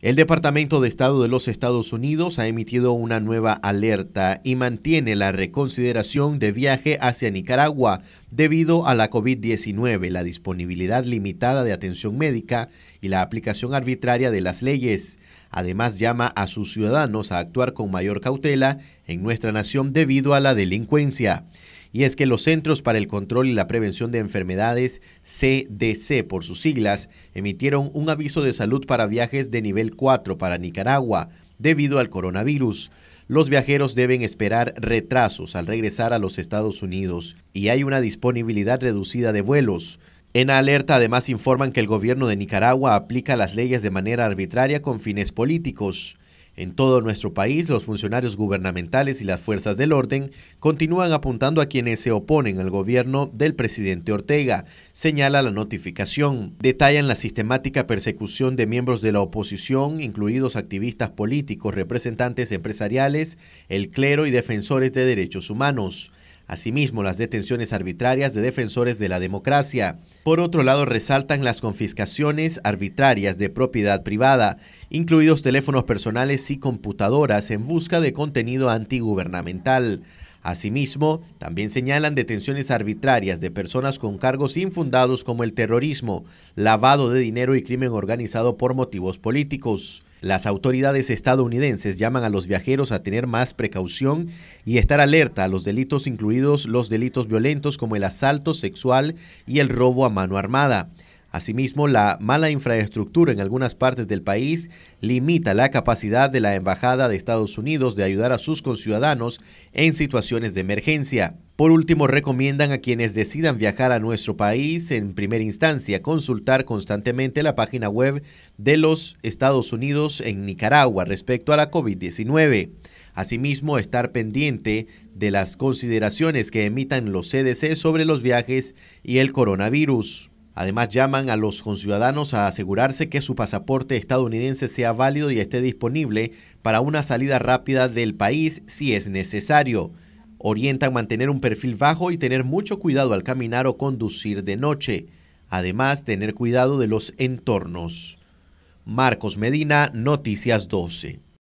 El Departamento de Estado de los Estados Unidos ha emitido una nueva alerta y mantiene la reconsideración de viaje hacia Nicaragua debido a la COVID-19, la disponibilidad limitada de atención médica y la aplicación arbitraria de las leyes. Además llama a sus ciudadanos a actuar con mayor cautela en nuestra nación debido a la delincuencia y es que los Centros para el Control y la Prevención de Enfermedades, CDC por sus siglas, emitieron un aviso de salud para viajes de nivel 4 para Nicaragua debido al coronavirus. Los viajeros deben esperar retrasos al regresar a los Estados Unidos y hay una disponibilidad reducida de vuelos. En alerta además informan que el gobierno de Nicaragua aplica las leyes de manera arbitraria con fines políticos. En todo nuestro país, los funcionarios gubernamentales y las fuerzas del orden continúan apuntando a quienes se oponen al gobierno del presidente Ortega, señala la notificación. Detallan la sistemática persecución de miembros de la oposición, incluidos activistas políticos, representantes empresariales, el clero y defensores de derechos humanos asimismo las detenciones arbitrarias de defensores de la democracia. Por otro lado, resaltan las confiscaciones arbitrarias de propiedad privada, incluidos teléfonos personales y computadoras en busca de contenido antigubernamental. Asimismo, también señalan detenciones arbitrarias de personas con cargos infundados como el terrorismo, lavado de dinero y crimen organizado por motivos políticos. Las autoridades estadounidenses llaman a los viajeros a tener más precaución y estar alerta a los delitos, incluidos los delitos violentos como el asalto sexual y el robo a mano armada. Asimismo, la mala infraestructura en algunas partes del país limita la capacidad de la Embajada de Estados Unidos de ayudar a sus conciudadanos en situaciones de emergencia. Por último, recomiendan a quienes decidan viajar a nuestro país en primera instancia consultar constantemente la página web de los Estados Unidos en Nicaragua respecto a la COVID-19. Asimismo, estar pendiente de las consideraciones que emitan los CDC sobre los viajes y el coronavirus. Además, llaman a los conciudadanos a asegurarse que su pasaporte estadounidense sea válido y esté disponible para una salida rápida del país si es necesario. Orientan mantener un perfil bajo y tener mucho cuidado al caminar o conducir de noche. Además, tener cuidado de los entornos. Marcos Medina, Noticias 12.